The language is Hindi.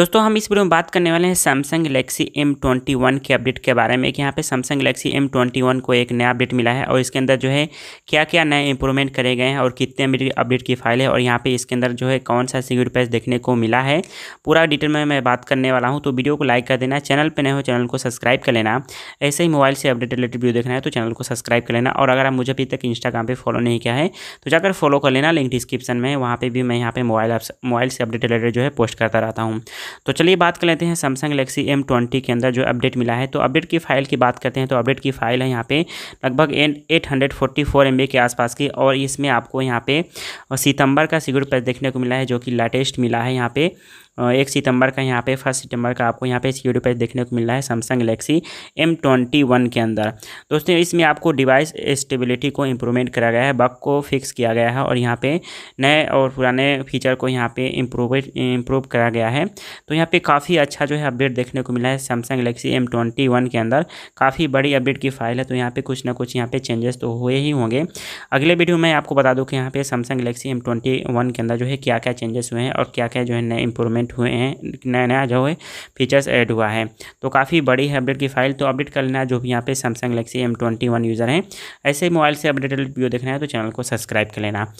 दोस्तों हम इस वीडियो में बात करने वाले हैं Samsung Galaxy M twenty one के अपडेट के बारे में कि यहाँ पे Samsung Galaxy M twenty one को एक नया अपडेट मिला है और इसके अंदर जो है क्या क्या नए इंप्रूवमेंट करे गए हैं और कितने एम अपडेट की फाइल है और यहाँ पे इसके अंदर जो है कौन सा सिक्योरिटी पैस देखने को मिला है पूरा डिटेल में मैं बात करने वाला हूँ तो वीडियो को लाइक कर देना चैनल पर नए हो चैनल को सब्सक्राइब कर लेना ऐसे ही मोबाइल से अपडेट रिलेटेड वीडियो देखना है तो चैनल को सब्सक्राइब कर लेना और अगर आप मुझे अभी तक इंस्टाग्राम पर फॉलो नहीं किया है तो जाकर फॉलो कर लेना लिंक डिस्क्रिप्शन में वहाँ पर भी मैं यहाँ पर मोबाइल मोबाइल से अपडेट रिलेटेड जो है पोस्ट करता रहता हूँ तो चलिए बात कर लेते हैं सैमसंग गलेक्सी एम ट्वेंटी के अंदर जो अपडेट मिला है तो अपडेट की फाइल की बात करते हैं तो अपडेट की फाइल है यहाँ पे लगभग N eight hundred forty four M के आसपास की और इसमें आपको यहाँ पे सितंबर का सिक्योर पैच देखने को मिला है जो कि लेटेस्ट मिला है यहाँ पे एक सितंबर का यहाँ पे फर्स्ट सितंबर का आपको यहाँ पे सिक्योरिटी पे देखने को मिल रहा है Samsung Galaxy M twenty one के अंदर दोस्तों इसमें आपको डिवाइस स्टेबिलिटी को इम्प्रूवमेंट करा गया है बग को फिक्स किया गया है और यहाँ पे नए और पुराने फीचर को यहाँ पे इम्प्रूव इम्प्रूव करा गया है तो यहाँ पे काफ़ी अच्छा जो है अपडेट देखने को मिला है Samsung Galaxy M twenty one के अंदर काफ़ी बड़ी अपडेट की फाइल है तो यहाँ पर कुछ ना कुछ यहाँ पर चेंजेस तो हुए ही होंगे अगले वीडियो में आपको बता दूँ कि यहाँ पे Samsung Galaxy M twenty one के अंदर जो है क्या क्या चेंजेस हुए हैं और क्या क्या जो है नए इम्प्रूवमेंट अपडेट हुए हैं नया नया जो है फीचर्स ऐड हुआ है तो काफ़ी बड़ी है अपडेट की फाइल तो अपडेट कर लेना जो भी यहाँ पे Samsung Galaxy M twenty one user हैं ऐसे मोबाइल से अपडेटेड वीडियो देखना है तो चैनल को सब्सक्राइब कर लेना